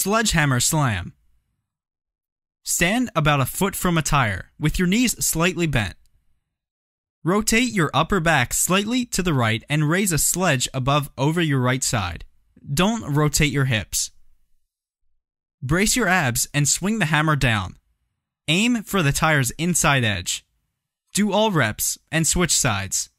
Sledgehammer slam. Stand about a foot from a tire, with your knees slightly bent. Rotate your upper back slightly to the right and raise a sledge above over your right side. Don't rotate your hips. Brace your abs and swing the hammer down. Aim for the tire's inside edge. Do all reps and switch sides.